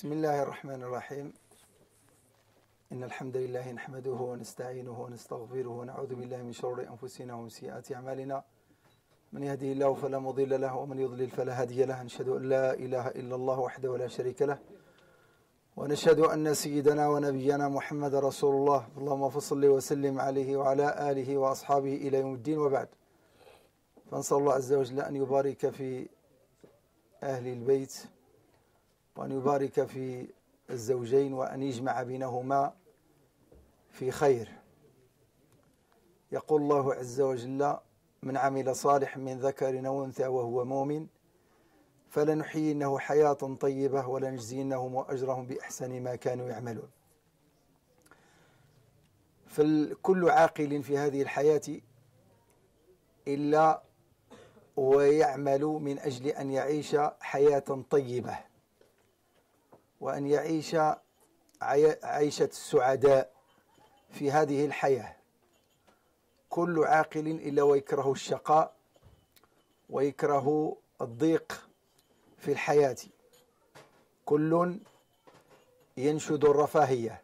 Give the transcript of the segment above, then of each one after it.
بسم الله الرحمن الرحيم إن الحمد لله نحمده ونستعينه ونستغفره ونعوذ بالله من شرور أنفسنا ومن سيئات أعمالنا من يهدي الله فلا مضل له ومن يضلل فلا هادي له نشهد أن لا إله إلا الله وحده لا شريك له ونشهد أن سيدنا ونبينا محمد رسول الله اللهم فصل وسلم عليه وعلى آله وأصحابه إلى يوم الدين وبعد فنسأل الله عز وجل أن يبارك في أهل البيت وأن يبارك في الزوجين وأن يجمع بينهما في خير يقول الله عز وجل من عمل صالح من ذكر أو أنثى وهو مؤمن فلنحيينه حياة طيبة ولنجزينهم أجرهم بأحسن ما كانوا يعملون فكل عاقل في هذه الحياة إلا ويعمل من أجل أن يعيش حياة طيبة وأن يعيش عيشة السعداء في هذه الحياة كل عاقل إلا ويكره الشقاء ويكره الضيق في الحياة كل ينشد الرفاهية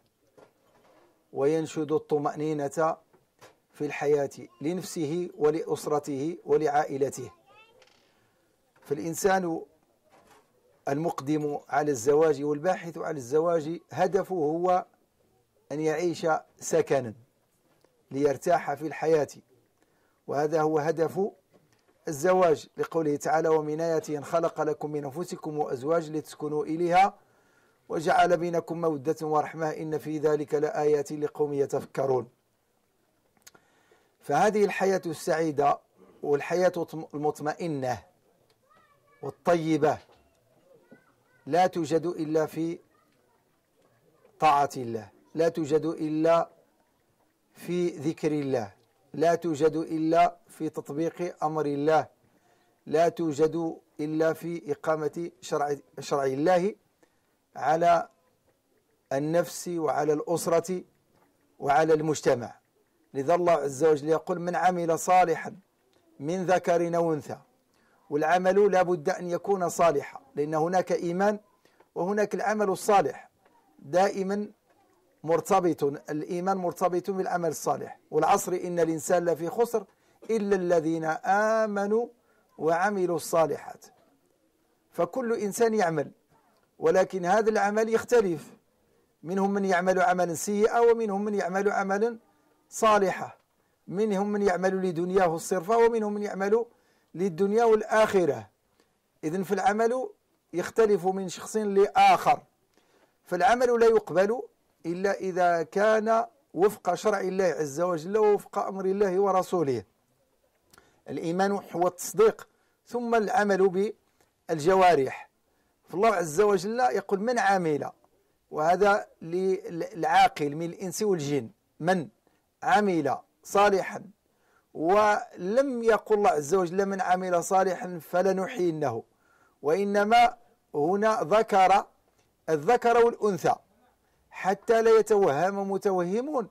وينشد الطمأنينة في الحياة لنفسه ولأسرته ولعائلته فالإنسان المقدم على الزواج والباحث عن الزواج هدفه هو أن يعيش سكنا ليرتاح في الحياة وهذا هو هدف الزواج لقوله تعالى ومن آياته أن خلق لكم من أنفسكم وأزواج لتسكنوا إليها وجعل بينكم مودة ورحمة إن في ذلك لآيات لقوم يتفكرون فهذه الحياة السعيدة والحياة المطمئنة والطيبة لا توجد إلا في طاعة الله لا توجد إلا في ذكر الله لا توجد إلا في تطبيق أمر الله لا توجد إلا في إقامة شرع, شرع الله على النفس وعلى الأسرة وعلى المجتمع لذا الله عز وجل يقول من عمل صالحا من ذكر أو أنثى والعمل لابد أن يكون صالحا لأن هناك إيمان وهناك العمل الصالح دائما مرتبط الإيمان مرتبط بالعمل الصالح والعصر إن الإنسان لفي خسر إلا الذين آمنوا وعملوا الصالحات فكل إنسان يعمل ولكن هذا العمل يختلف منهم من يعمل عملا سيئا ومنهم من يعمل عملا صالحا منهم من يعمل لدنياه الصرفة ومنهم من يعمل للدنيا والآخرة إذن فالعمل يختلف من شخص لآخر فالعمل لا يقبل إلا إذا كان وفق شرع الله عز وجل ووفق أمر الله ورسوله الإيمان هو التصديق ثم العمل بالجوارح فالله عز وجل يقول من عمل وهذا للعاقل من الإنس والجن من عمل صالحا ولم يقل الله عز وجل من عمل صالحا فلنحيينه وإنما هنا ذكر الذكر والأنثى حتى لا يتوهم متوهمون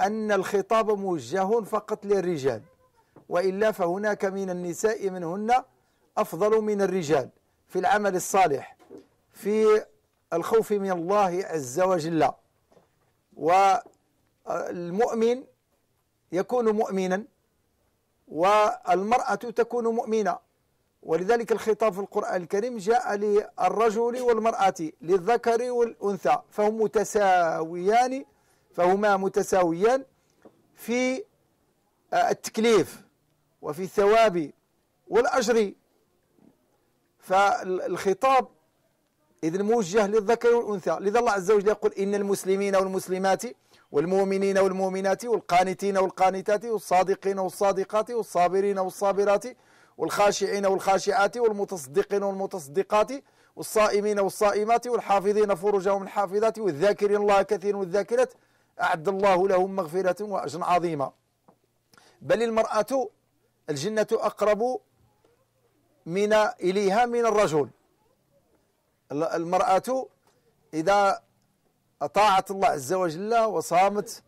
أن الخطاب موجه فقط للرجال وإلا فهناك من النساء منهن أفضل من الرجال في العمل الصالح في الخوف من الله عز وجل والمؤمن يكون مؤمنا والمرأة تكون مؤمنة ولذلك الخطاب في القرآن الكريم جاء للرجل والمرأة للذكر والأنثى فهم متساويان فهما متساويان في آه، التكليف وفي الثواب والأجر فالخطاب إذن موجه للذكر والأنثى لذا الله عز وجل يقول إن المسلمين والمسلمات والمؤمنين والمؤمنات والقانتين والقانتات والصادقين والصادقات والصابرين والصابرات والخاشعين والخاشعات والمتصدقين والمتصدقات والصائمين والصائمات والحافظين فروجهم الحافظات والذاكرين الله كثير والذاكرات أعد الله لهم مغفرة وأجرا عظيما بل المرأة الجنة أقرب من إليها من الرجل المرأة إذا أطاعت الله عز وجل وصامت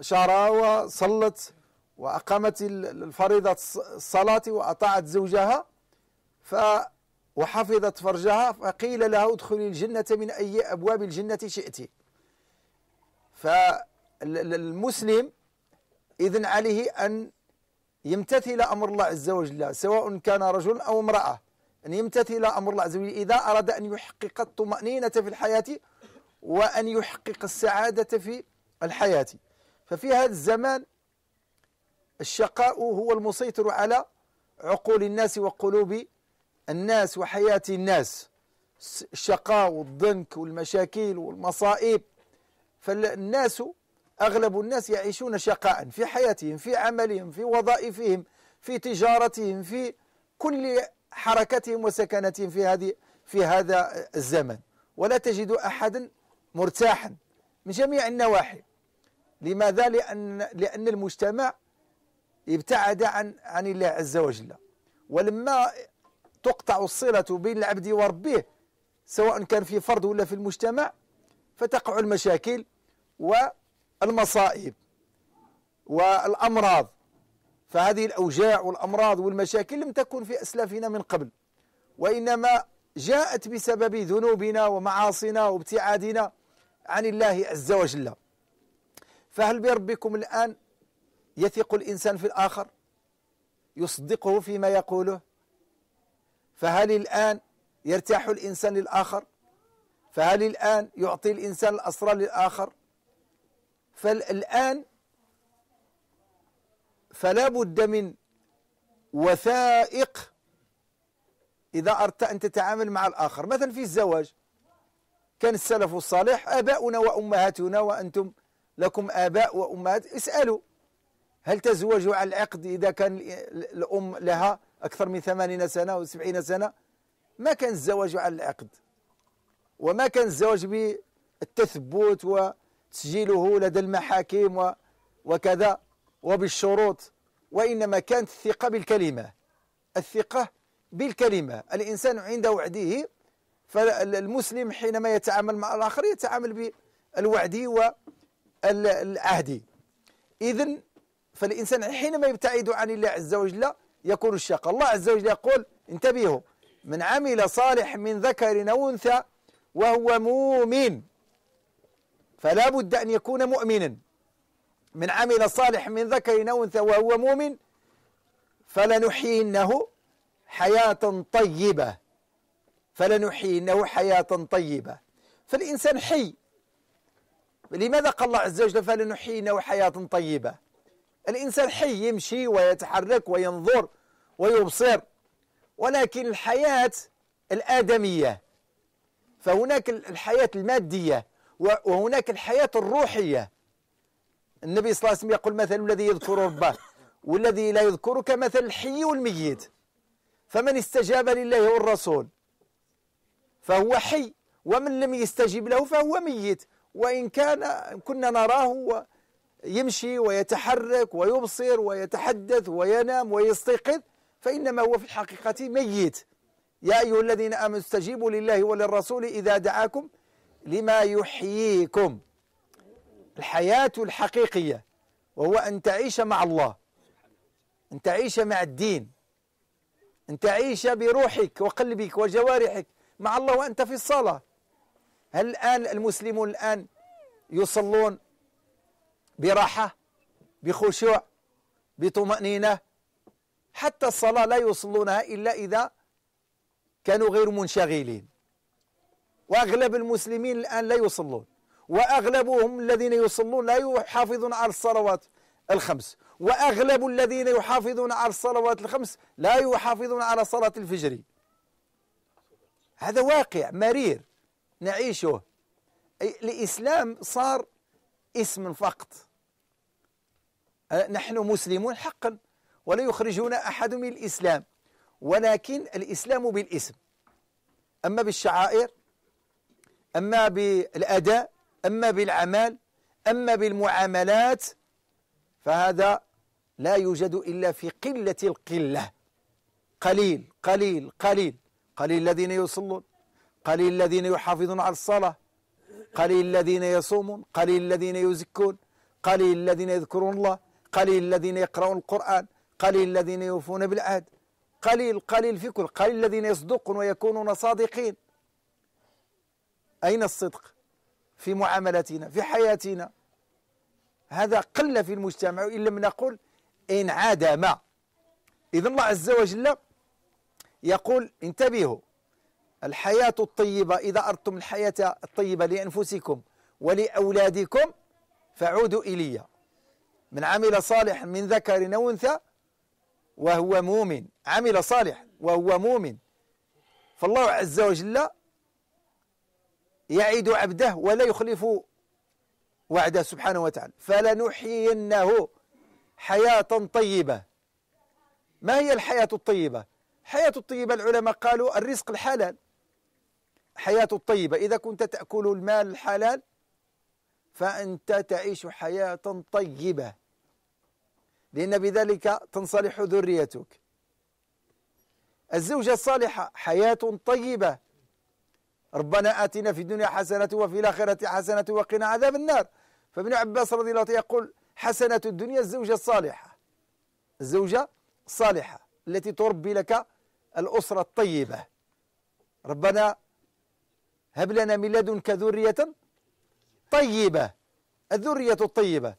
شهرها وصلت وأقامت الفريضة الصلاة وأطاعت زوجها ف وحفظت فرجها فقيل لها ادخلي الجنة من أي أبواب الجنة شئت فالمسلم إذن عليه أن يمتثل أمر الله عز وجل سواء كان رجل أو امرأة أن يمتثل أمر الله عز وجل إذا أراد أن يحقق الطمأنينة في الحياة وأن يحقق السعادة في الحياة ففي هذا الزمان الشقاء هو المسيطر على عقول الناس وقلوب الناس وحياة الناس الشقاء والضنك والمشاكل والمصائب فالناس أغلب الناس يعيشون شقاء في حياتهم في عملهم في وظائفهم في تجارتهم في كل حركتهم وسكنتهم في هذه في هذا الزمن ولا تجد أحدا مرتاحا من جميع النواحي لماذا لأن, لأن المجتمع ابتعد عن عن الله عز وجل ولما تقطع الصلة بين العبد وربه سواء كان في فرد ولا في المجتمع فتقع المشاكل والمصائب والأمراض فهذه الأوجاع والأمراض والمشاكل لم تكن في أسلافنا من قبل وإنما جاءت بسبب ذنوبنا ومعاصينا وابتعادنا عن الله عز وجل فهل بربكم الآن يثق الإنسان في الآخر يصدقه فيما يقوله فهل الآن يرتاح الإنسان للآخر فهل الآن يعطي الإنسان الأسرار للآخر فالآن فلا بد من وثائق إذا أردت أن تتعامل مع الآخر مثلا في الزواج كان السلف الصالح آباؤنا وأمهاتنا وأنتم لكم آباء وأمهات اسألوا هل تزوجوا على العقد إذا كان الأم لها أكثر من ثمانين سنة أو سبعين سنة ما كان الزواج على العقد وما كان الزواج بالتثبت وتسجيله لدى المحاكم وكذا وبالشروط وإنما كانت الثقة بالكلمة الثقة بالكلمة الإنسان عند وعده فالمسلم حينما يتعامل مع الآخر يتعامل بالوعدي والعهدي إذا فالإنسان حينما يبتعد عن الله عز وجل يكون الشاق الله عز وجل يقول انتبهوا من عمل صالح من ذكر أو أنثى وهو مؤمن فلا بد أن يكون مؤمنا من عمل صالح من ذكر أو أنثى وهو مؤمن فلنحيينه حياة طيبة فلنحيينه حياة طيبة فالإنسان حي لماذا قال الله عز وجل فلنحيينه حياة طيبة الإنسان حي يمشي ويتحرك وينظر ويبصر ولكن الحياة الآدمية فهناك الحياة المادية وهناك الحياة الروحية النبي صلى الله عليه وسلم يقول مثل الذي يذكر ربه والذي لا يذكر كمثل الحي والميت فمن استجاب لله والرسول فهو حي ومن لم يستجب له فهو ميت وإن كان كنا نراه يمشي ويتحرك ويبصر ويتحدث وينام ويستيقظ فإنما هو في الحقيقة ميت يا أيها الذين آمنوا استجيبوا لله وللرسول إذا دعاكم لما يحييكم الحياة الحقيقية وهو أن تعيش مع الله أن تعيش مع الدين أن تعيش بروحك وقلبك وجوارحك مع الله وأنت في الصلاة هل الآن المسلمون الآن يصلون براحة بخشوع بطمأنينة حتى الصلاة لا يصلونها إلا إذا كانوا غير منشغلين وأغلب المسلمين الآن لا يصلون وأغلبهم الذين يصلون لا يحافظون على الصلوات الخمس وأغلب الذين يحافظون على الصلوات الخمس لا يحافظون على صلاة الفجر هذا واقع مرير نعيشه الإسلام صار اسم فقط أه، نحن مسلمون حقا ولا يخرجنا أحد من الإسلام ولكن الإسلام بالاسم أما بالشعائر أما بالأداء أما بالعمل أما بالمعاملات فهذا لا يوجد إلا في قلة القلة قليل قليل قليل قليل الذين يصلون قليل الذين يحافظون على الصلاة قليل الذين يصومون قليل الذين يزكون قليل الذين يذكرون الله قليل الذين يقرؤون القرآن قليل الذين يوفون بالعهد قليل قليل في كل قليل الذين يصدقون ويكونون صادقين أين الصدق في معاملتنا في حياتنا هذا قل في المجتمع إن لم نقل ما إذا الله عز وجل يقول انتبهوا الحياة الطيبة إذا أردتم الحياة الطيبة لأنفسكم ولأولادكم فعودوا إلي من عمل صالح من ذكر أو أنثى وهو مؤمن عمل صالح وهو مؤمن فالله عز وجل يعيد عبده ولا يخلف وعده سبحانه وتعالى فلنحيينه حياة طيبة ما هي الحياة الطيبة حياة الطيبة العلماء قالوا الرزق الحلال حياة الطيبة إذا كنت تأكل المال الحلال فأنت تعيش حياة طيبة لأن بذلك تنصلح ذريتك الزوجة الصالحة حياة طيبة ربنا آتنا في الدنيا حسنة وفي الآخرة حسنة وقنا عذاب النار فابن عباس رضي الله عنه يقول حسنة الدنيا الزوجة الصالحة الزوجة الصالحة التي تربي لك الأسرة الطيبة ربنا هب لنا من لدنك ذرية طيبة الذرية الطيبة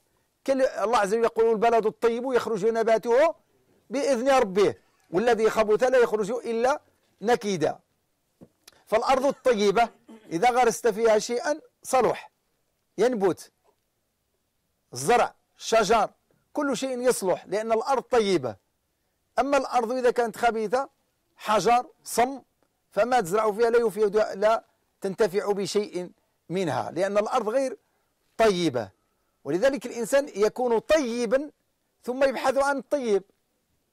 الله عز وجل يقول البلد الطيب يخرج نباته بإذن ربه والذي خبث لا يخرج إلا نكيدا فالأرض الطيبة إذا غرست فيها شيئا صلح ينبت الزرع الشجر كل شيء يصلح لأن الأرض طيبة أما الأرض إذا كانت خبيثة حجر صم فما تزرع فيها لا يفيد لا تنتفع بشيء منها لأن الأرض غير طيبة ولذلك الإنسان يكون طيبا ثم يبحث عن الطيب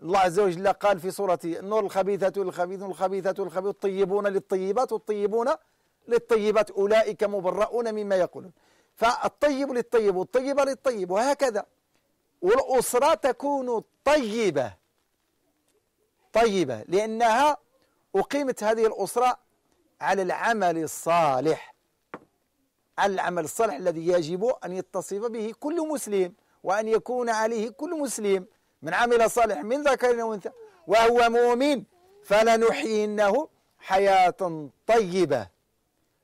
الله عز وجل قال في سورة النور الخبيثة للخبيثون الخبيثة للخبيث الطيبون للطيبات والطيبون للطيبات أولئك مبرؤون مما يقولون فالطيب للطيب والطيبة للطيب وهكذا والأسرة تكون طيبة طيبة لأنها أقيمت هذه الأسرة على العمل الصالح على العمل الصالح الذي يجب أن يتصف به كل مسلم وأن يكون عليه كل مسلم من عمل صالح من ذكر وأنثى وهو مؤمن فلنحيينه حياة طيبة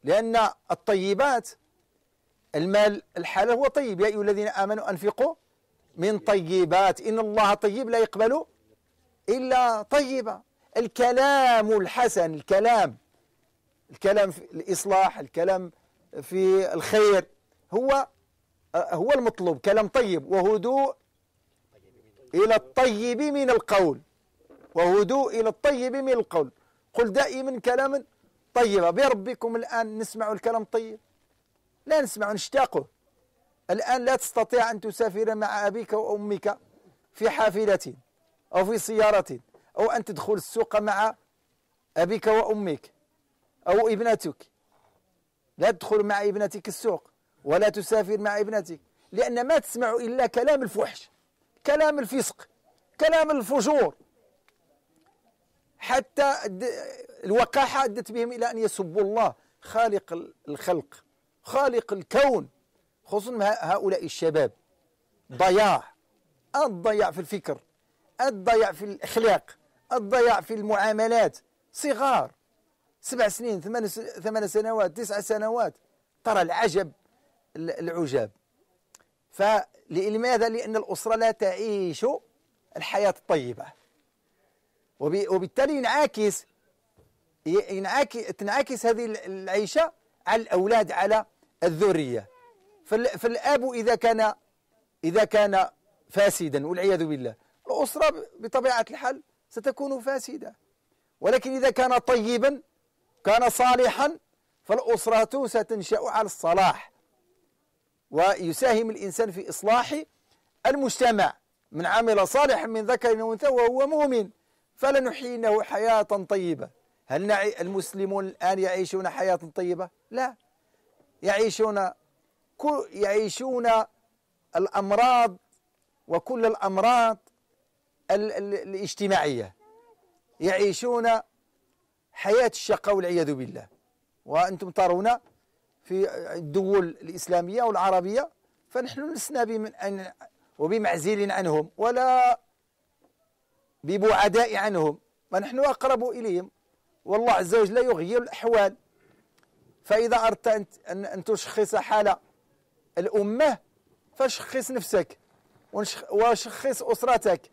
لأن الطيبات المال الحلال هو طيب يا أيها الذين آمنوا أنفقوا من طيبات إن الله طيب لا يقبل إلا طيبة الكلام الحسن الكلام الكلام في الإصلاح الكلام في الخير هو هو المطلوب كلام طيب وهدوء إلى الطيب من القول وهدوء إلى الطيب من القول قل دائما كلاما طيبا بربكم الآن نسمع الكلام الطيب لا نسمع نشتاقه الآن لا تستطيع أن تسافر مع أبيك وأمك في حافلة أو في سيارة أو أن تدخل السوق مع أبيك وأمك أو ابنتك لا تدخل مع ابنتك السوق ولا تسافر مع ابنتك لأن ما تسمع إلا كلام الفحش كلام الفسق كلام الفجور حتى الوقاحة أدت بهم إلى أن يسبوا الله خالق الخلق خالق الكون خصوصا هؤلاء الشباب ضياع الضياع في الفكر الضياع في الأخلاق الضياع في المعاملات صغار سبع سنين ثمان, ثمان سنوات تسع سنوات ترى العجب العجاب فلماذا لأن الأسرة لا تعيش الحياة الطيبة وبالتالي ينعكس ينعكس تنعكس هذه العيشة على الأولاد على الذرية فالأب إذا كان إذا كان فاسدا والعياذ بالله الأسرة بطبيعة الحال ستكون فاسدة ولكن إذا كان طيبا كان صالحا فالأسرة ستنشأ على الصلاح ويساهم الإنسان في إصلاح المجتمع من عمل صالحا من ذكر وأنثى وهو مؤمن فلنحيينه حياة طيبة هل نعي المسلمون الآن يعيشون حياة طيبة؟ لا يعيشون يعيشون الأمراض وكل الأمراض الاجتماعية يعيشون حياة الشقاء والعياذ بالله وأنتم ترون في الدول الإسلامية والعربية فنحن لسنا بمن أن عنهم ولا ببعداء عنهم ونحن أقرب إليهم والله عز وجل يغير الأحوال فإذا أردت أن, أن تشخص حال الأمة فشخص نفسك وشخص أسرتك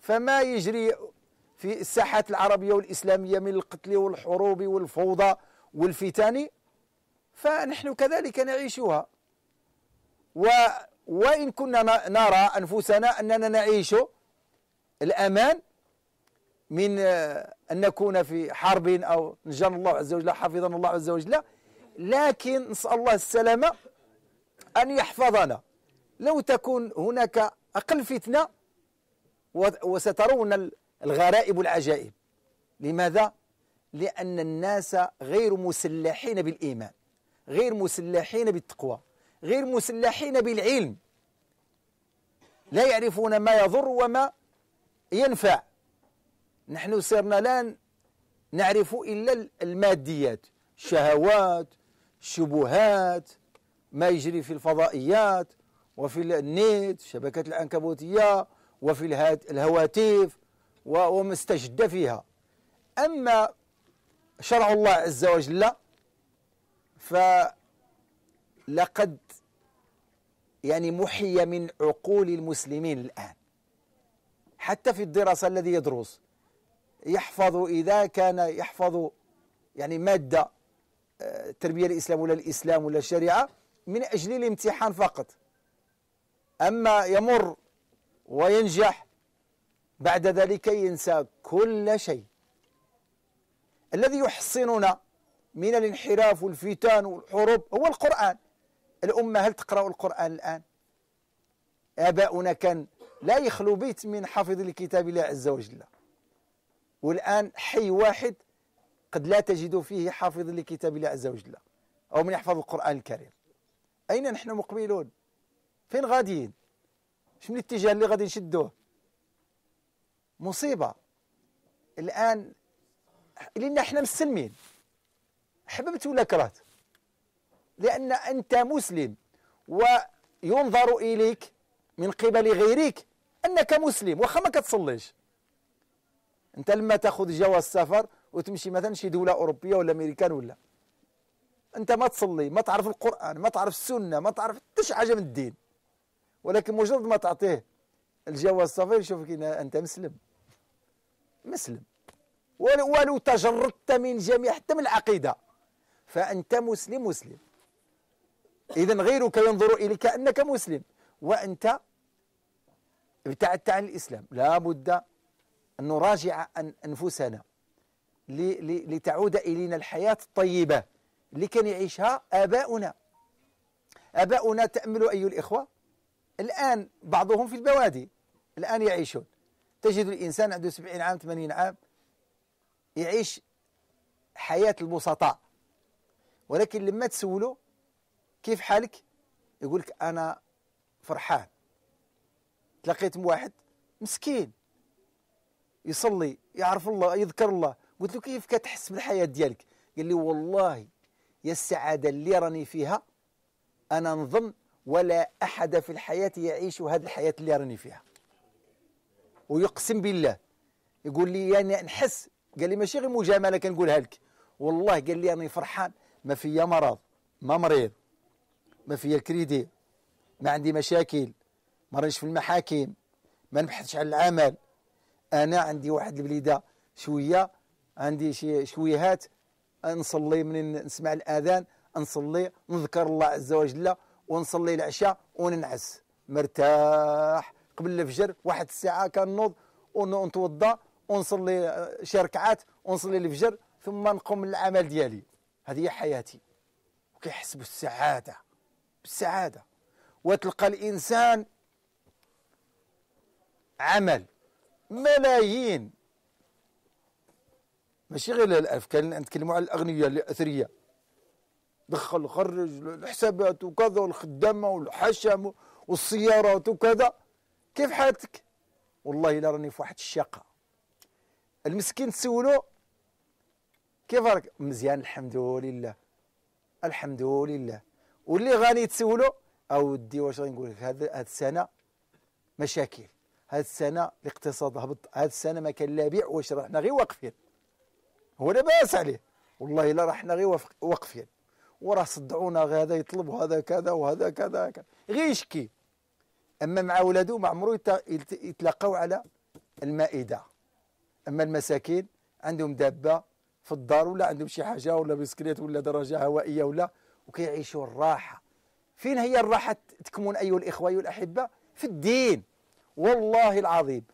فما يجري في الساحات العربية والإسلامية من القتل والحروب والفوضى والفتن فنحن كذلك نعيشها و وإن كنا نرى أنفسنا أننا نعيش الأمان من آه، أن نكون في حرب أو نجانا الله عز وجل حفظنا الله عز وجل لكن نسأل الله السلامة أن يحفظنا لو تكون هناك أقل فتنة وسترون الغرائب العجائب لماذا؟ لأن الناس غير مسلحين بالإيمان غير مسلحين بالتقوى غير مسلحين بالعلم لا يعرفون ما يضر وما ينفع نحن صرنا لا نعرف إلا الماديات الشهوات الشبهات ما يجري في الفضائيات وفي النت الشبكات العنكبوتية وفي الهواتف وما استجد فيها أما شرع الله عز وجل فلقد يعني محي من عقول المسلمين الآن حتى في الدراسة الذي يدرس يحفظ إذا كان يحفظ يعني مادة التربية آه، الإسلام ولا الإسلام ولا الشريعة من أجل الامتحان فقط أما يمر وينجح بعد ذلك ينسى كل شيء الذي يحصننا من الانحراف والفتان والحروب هو القرآن الأمة هل تقرأ القرآن الآن آباؤنا كان لا يخلو بيت من حافظ الكتاب الله عز وجل والآن حي واحد قد لا تجد فيه حافظ لكتاب الله عز وجل أو من يحفظ القرآن الكريم أين نحن مقبلون فين غاديين شنو الاتجاه اللي غادي نشدوه مصيبه الان لان احنا مسلمين حببت ولا كرهت لان انت مسلم وينظر اليك من قبل غيرك انك مسلم واخا ما كتصليش انت لما تاخذ جواز السفر وتمشي مثلا شي دوله اوروبيه ولا امريكان ولا انت ما تصلي ما تعرف القران ما تعرف السنه ما تعرف حتى شي حاجه من الدين ولكن مجرد ما تعطيه الجواز الصفير يشوفك انت مسلم مسلم ولو, ولو تجردت من جميع حتى من العقيده فانت مسلم مسلم اذا غيرك ينظر اليك انك مسلم وانت ابتعدت عن الاسلام لا بد ان نراجع أن انفسنا لتعود الينا الحياه الطيبه اللي كان يعيشها اباؤنا اباؤنا تامل ايها الاخوه الآن بعضهم في البوادي الآن يعيشون تجد الإنسان عنده 70 عام 80 عام يعيش حياة البسطاء ولكن لما تسوله كيف حالك يقول لك أنا فرحان تلاقيت واحد مسكين يصلي يعرف الله يذكر الله قلت له كيف كتحس بالحياة ديالك قال لي والله يا السعادة اللي راني فيها أنا نظن ولا أحد في الحياة يعيش هذه الحياة اللي راني فيها ويقسم بالله يقول لي يعني نحس قال لي ماشي غير مجاملة كنقولها لك والله قال لي أنا فرحان ما فيا مرض ما مريض ما فيا كريدي ما عندي مشاكل ما رانيش في المحاكم ما نبحثش على العمل أنا عندي واحد البليدة شوية عندي شي شويهات نصلي من نسمع الأذان نصلي نذكر الله عز وجل ونصلي العشاء وننعس مرتاح قبل الفجر واحد الساعه كنوض ونتوضا ونصلي آه، شي ركعات ونصلي الفجر ثم نقوم للعمل ديالي هذه هي حياتي وكيحس بالسعاده بالسعاده وتلقى الانسان عمل ملايين ماشي غير الالف كان نتكلموا على الاغنياء الاثرياء دخل خرج الحسابات وكذا والخدمة والحشم والسيارات وكذا كيف حالتك والله الا راني في واحد الشقه المسكين تسولو كيف راك مزيان الحمد لله الحمد لله واللي غادي تسولو اودي واش غادي نقول لك هاد هذه السنه مشاكل هذه السنه الاقتصاد هبط هذه السنه ما كان لا بيع واش حنا غير واقفين هو لاباس عليه والله الا راه حنا غير واقفين وراه صدعونا هذا يطلب وهذا كذا وهذا كذا كذا غير يشكي اما مع ولادو ما عمرو يتلاقاو على المائده اما المساكين عندهم دابه في الدار ولا عندهم شي حاجه ولا بسكليت ولا دراجه هوائيه ولا وكيعيشوا الراحه فين هي الراحه تكمن ايها الاخوه ايها الاحبه في الدين والله العظيم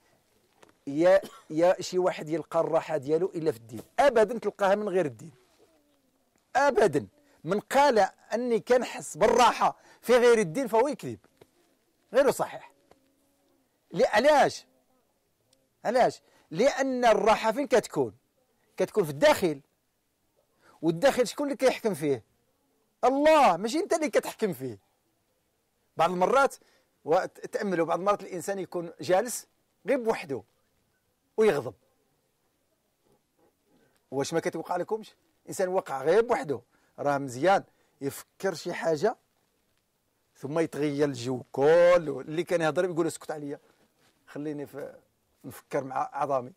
يا يا شي واحد يلقى الراحه ديالو الا في الدين ابدا تلقاها من غير الدين ابدا من قال أني كنحس بالراحة في غير الدين فهو يكذب غير صحيح علاش علاش لأن الراحة فين كتكون كتكون في الداخل والداخل شكون اللي كيحكم فيه الله ماشي انت اللي كتحكم فيه بعض المرات وتاملوا بعض المرات الانسان يكون جالس غير بوحده ويغضب واش ما كتوقع لكمش انسان وقع غير بوحده راه مزيان يفكر شي حاجه ثم يتغير الجو كله اللي كان يهضر يقول اسكت عليا خليني نفكر مع عظامي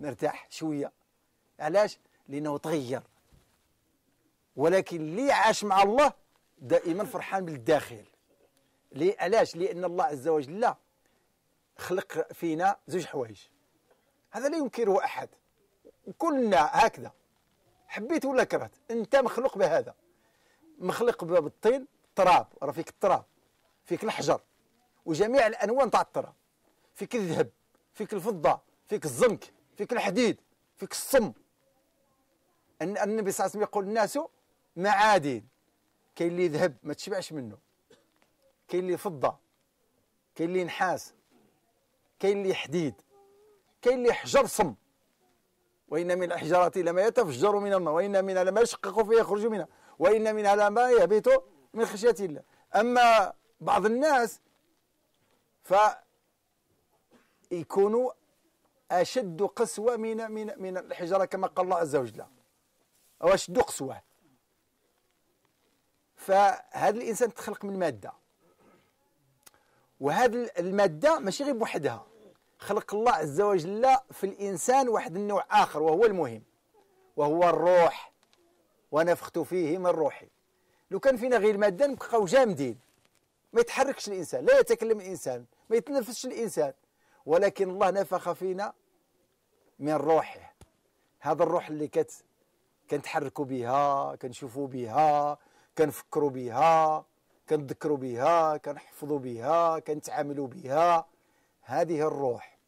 نرتاح شويه علاش لانه تغير ولكن اللي عاش مع الله دائما فرحان بالداخل لي علاش لان الله عز وجل لا خلق فينا زوج حوايج هذا لا ينكره احد وكلنا هكذا حبيت ولا كرهت انت مخلوق بهذا مخلق بالطين تراب راه فيك التراب فيك الحجر وجميع الانواع نتاع التراب فيك الذهب فيك الفضه فيك الزنك فيك الحديد فيك الصم ان النبي صلى الله عليه وسلم يقول الناس معادن كاين اللي ذهب ما تشبعش منه كاين اللي فضه كاين اللي نحاس كاين اللي حديد كاين اللي حجر صم وإن من الأحجارة لما يتفجر من النار وإن من لما يشقق فيخرج منها وإن من على ما يهبط من خشية الله أما بعض الناس فيكونوا أشد قسوة من من من الحجارة كما قال الله عز وجل أو أشد قسوة فهذا الإنسان تخلق من مادة وهذه المادة ماشي غير بوحدها خلق الله عز وجل في الإنسان واحد النوع آخر وهو المهم وهو الروح ونفخت فيه من روحي لو كان فينا غير مادة نبقاو جامدين ما يتحركش الإنسان لا يتكلم الإنسان ما يتنفسش الإنسان ولكن الله نفخ فينا من روحه هذا الروح اللي كت كنتحركوا بها كنشوفوا بها كنفكروا بها كنذكروا بها كنحفظوا بها كنتعاملوا بها هذه الروح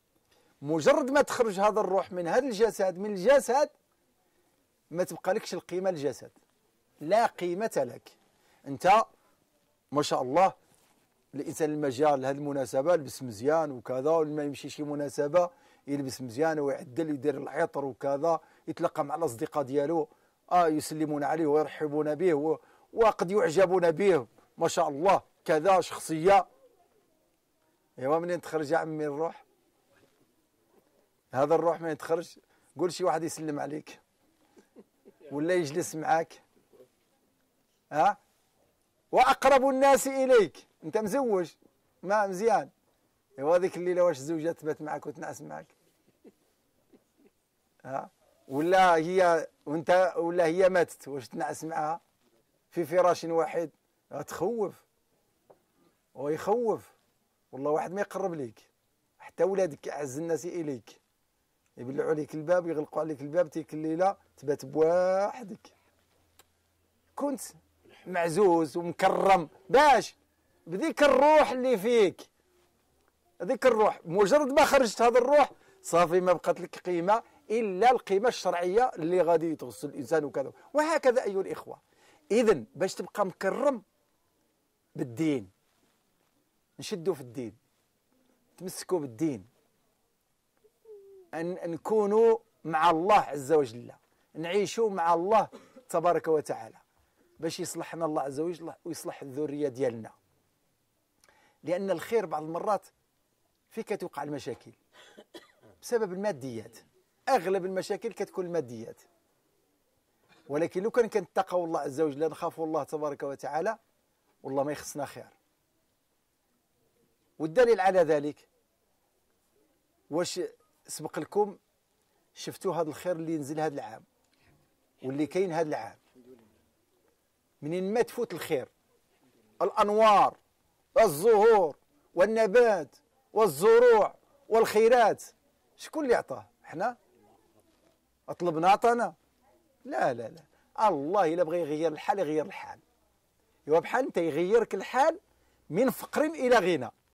مجرد ما تخرج هذا الروح من هذا الجسد من الجسد ما تبقى لكش القيمة الجسد لا قيمة لك أنت ما شاء الله الانسان المجال لهذه المناسبه لبس مزيان وكذا ولما يمشي شي مناسبه يلبس مزيان ويعدل يدير العطر وكذا يتلقى مع الاصدقاء ديالو اه يسلمون عليه ويرحبون به وقد يعجبون به ما شاء الله كذا شخصيه ايوا منين تخرج يا عمي الروح هذا الروح منين تخرج قول شي واحد يسلم عليك ولا يجلس معاك ها واقرب الناس اليك انت مزوج ما مزيان ايوا هذيك الليله واش الزوجه تبات معك وتنعس معك ها ولا هي وانت ولا هي ماتت واش تنعس معها في فراش واحد تخوف ويخوف والله واحد ما يقرب ليك حتى ولادك اعز الناس اليك يبلعوا عليك الباب يغلقوا عليك الباب تيك الليله تبات بوحدك كنت معزوز ومكرم باش بذيك الروح اللي فيك هذيك الروح مجرد ما خرجت هذا الروح صافي ما بقات لك قيمه الا القيمه الشرعيه اللي غادي تغسل الانسان وكذا وهكذا ايها الاخوه اذا باش تبقى مكرم بالدين نشدوا في الدين تمسكوا بالدين أن نكونوا مع الله عز وجل نعيشوا مع الله تبارك وتعالى باش يصلحنا الله عز وجل ويصلح الذرية ديالنا لأن الخير بعض المرات في كتوقع المشاكل بسبب الماديات أغلب المشاكل كتكون الماديات ولكن لو كان كنتقوا الله عز وجل نخافوا الله تبارك وتعالى والله ما يخصنا خير والدليل على ذلك واش سبق لكم شفتوا هذا الخير اللي نزل هذا العام واللي كاين هذا العام منين ما تفوت الخير الانوار الزهور والنبات والزروع والخيرات شكون اللي عطاه احنا طلبنا عطانا لا لا لا الله الا بغى يغير الحال يغير الحال يوا بحال انت يغيرك الحال من فقر الى غنى